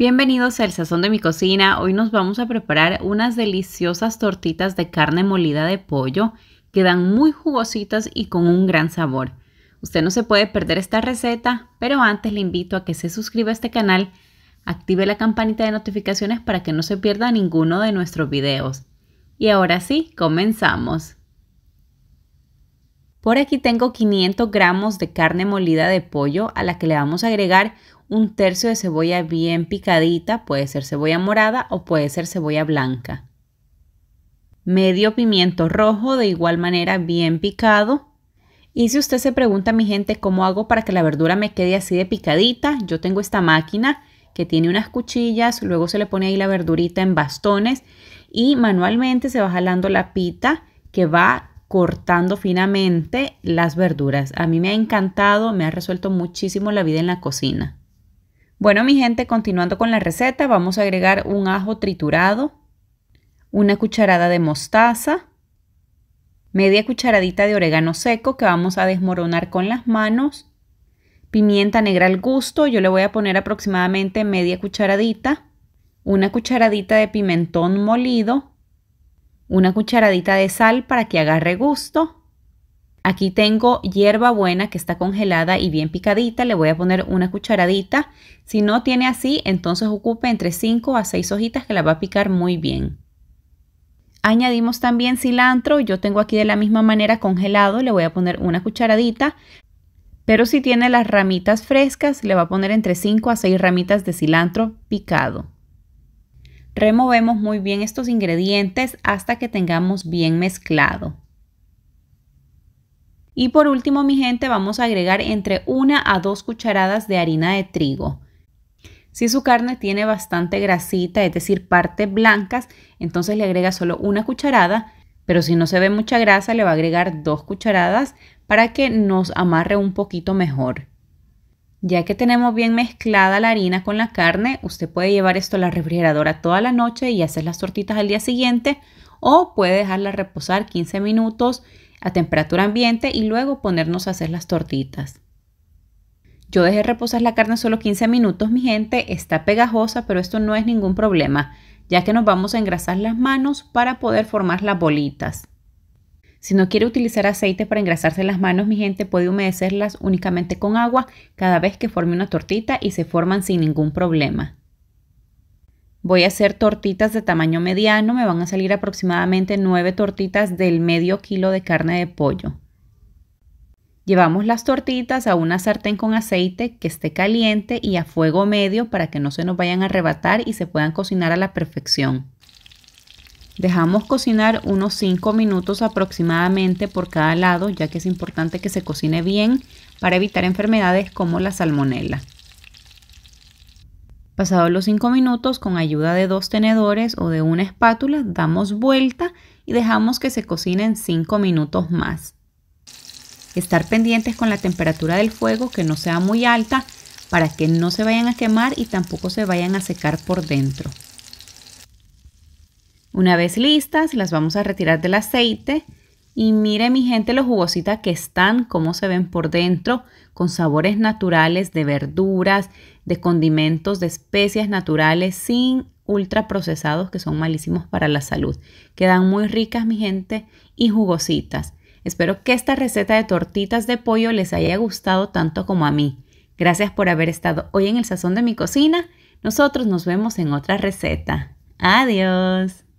Bienvenidos al Sazón de mi Cocina. Hoy nos vamos a preparar unas deliciosas tortitas de carne molida de pollo. que dan muy jugositas y con un gran sabor. Usted no se puede perder esta receta, pero antes le invito a que se suscriba a este canal, active la campanita de notificaciones para que no se pierda ninguno de nuestros videos. Y ahora sí, comenzamos. Por aquí tengo 500 gramos de carne molida de pollo a la que le vamos a agregar un tercio de cebolla bien picadita, puede ser cebolla morada o puede ser cebolla blanca. Medio pimiento rojo de igual manera bien picado. Y si usted se pregunta, mi gente, ¿cómo hago para que la verdura me quede así de picadita? Yo tengo esta máquina que tiene unas cuchillas, luego se le pone ahí la verdurita en bastones y manualmente se va jalando la pita que va cortando finamente las verduras. A mí me ha encantado, me ha resuelto muchísimo la vida en la cocina. Bueno, mi gente, continuando con la receta, vamos a agregar un ajo triturado, una cucharada de mostaza, media cucharadita de orégano seco que vamos a desmoronar con las manos, pimienta negra al gusto, yo le voy a poner aproximadamente media cucharadita, una cucharadita de pimentón molido, una cucharadita de sal para que agarre gusto, Aquí tengo hierba buena que está congelada y bien picadita. Le voy a poner una cucharadita. Si no tiene así, entonces ocupe entre 5 a 6 hojitas que la va a picar muy bien. Añadimos también cilantro. Yo tengo aquí de la misma manera congelado. Le voy a poner una cucharadita. Pero si tiene las ramitas frescas, le va a poner entre 5 a 6 ramitas de cilantro picado. Removemos muy bien estos ingredientes hasta que tengamos bien mezclado. Y por último, mi gente, vamos a agregar entre una a dos cucharadas de harina de trigo. Si su carne tiene bastante grasita, es decir, partes blancas, entonces le agrega solo una cucharada, pero si no se ve mucha grasa, le va a agregar dos cucharadas para que nos amarre un poquito mejor. Ya que tenemos bien mezclada la harina con la carne, usted puede llevar esto a la refrigeradora toda la noche y hacer las tortitas al día siguiente o puede dejarla reposar 15 minutos a temperatura ambiente y luego ponernos a hacer las tortitas. Yo dejé reposar la carne solo 15 minutos, mi gente, está pegajosa, pero esto no es ningún problema, ya que nos vamos a engrasar las manos para poder formar las bolitas. Si no quiere utilizar aceite para engrasarse las manos, mi gente, puede humedecerlas únicamente con agua cada vez que forme una tortita y se forman sin ningún problema. Voy a hacer tortitas de tamaño mediano, me van a salir aproximadamente 9 tortitas del medio kilo de carne de pollo. Llevamos las tortitas a una sartén con aceite que esté caliente y a fuego medio para que no se nos vayan a arrebatar y se puedan cocinar a la perfección. Dejamos cocinar unos 5 minutos aproximadamente por cada lado, ya que es importante que se cocine bien para evitar enfermedades como la salmonela. Pasados los 5 minutos, con ayuda de dos tenedores o de una espátula, damos vuelta y dejamos que se cocinen 5 minutos más. Estar pendientes con la temperatura del fuego que no sea muy alta para que no se vayan a quemar y tampoco se vayan a secar por dentro. Una vez listas, las vamos a retirar del aceite y mire mi gente los jugositas que están, cómo se ven por dentro, con sabores naturales de verduras, de condimentos, de especias naturales, sin ultraprocesados que son malísimos para la salud. Quedan muy ricas mi gente y jugositas. Espero que esta receta de tortitas de pollo les haya gustado tanto como a mí. Gracias por haber estado hoy en el sazón de mi cocina. Nosotros nos vemos en otra receta. Adiós.